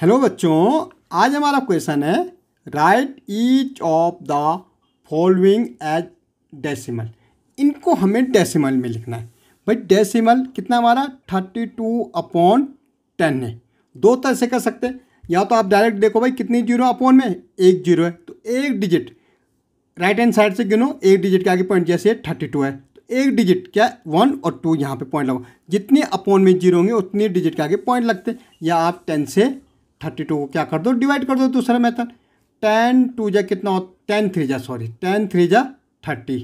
hello बच्चों आज हमारा क्वेश्चन है write each of the following as decimal इनको हमें डेसिमल में लिखना है भाई डेसिमल कितना हमारा थर्टी टू अपॉन टेन है दो तरह से कर सकते हैं या तो आप डायरेक्ट देखो भाई कितनी जीरो अपॉन में एक जीरो है तो एक डिजिट राइट हैंड साइड से गिनो एक डिजिट के आगे पॉइंट जैसे थर्टी टू है तो एक डिजिट क्या वन और टू यहाँ पे पॉइंट लगाओ जितने अपॉन में जीरो होंगे उतने डिजिट के आगे पॉइंट लगते हैं या आप टेन से थर्टी टू को क्या कर दो डिवाइड कर दो दूसरा मेथड टेन टू जा कितना टेन थ्री जा सॉरी टेन थ्री जा थर्टी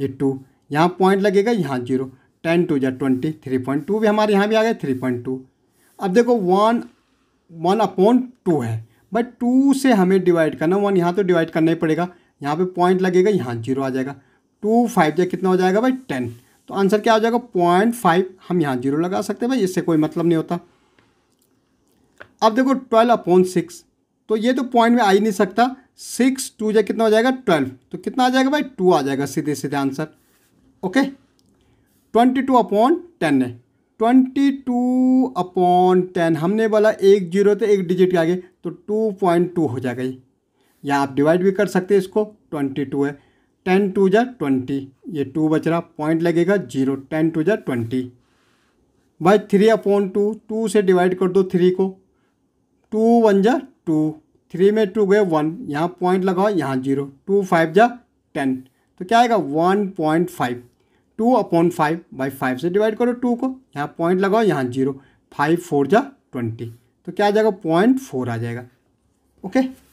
ये टू यहाँ पॉइंट लगेगा यहाँ जीरो टेन टू जा ट्वेंटी थ्री पॉइंट टू भी हमारे यहाँ भी आ गए थ्री पॉइंट टू अब देखो वन वन अपॉन टू है बट टू से हमें डिवाइड करना वन यहाँ तो डिवाइड करना ही पड़ेगा यहाँ पे पॉइंट लगेगा यहाँ जीरो आ जाएगा टू फाइव जा कितना हो जाएगा भाई टेन तो आंसर क्या हो जाएगा पॉइंट फाइव हम यहाँ जीरो लगा सकते हैं भाई इससे कोई मतलब नहीं होता अब देखो ट्वेल्व अपॉन सिक्स तो ये तो पॉइंट में आ ही नहीं सकता सिक्स टू जो कितना हो जाएगा ट्वेल्व तो कितना आ जाएगा भाई टू आ जाएगा सीधे सीधे answer okay twenty two upon ten है ट्वेंटी टू अपॉन टेन हमने बोला एक जीरो तो एक डिजिट के आगे तो टू पॉइंट टू हो जाएगा ये या आप डिवाइड भी कर सकते हैं इसको ट्वेंटी टू है टेन टू जै ट्वेंटी ये टू बच रहा पॉइंट लगेगा जीरो टेन टू जै ट्वेंटी भाई थ्री अपॉन टू टू से डिवाइड कर दो थ्री को टू वन जा टू थ्री में टू गए वन यहाँ पॉइंट लगाओ यहाँ जीरो टू फाइव जा टेन तो क्या आएगा one point five two upon five by five से डिवाइड करो टू को यहाँ पॉइंट लगाओ यहाँ जीरो फाइव फोर जा ट्वेंटी तो क्या आ जाएगा पॉइंट फोर आ जाएगा ओके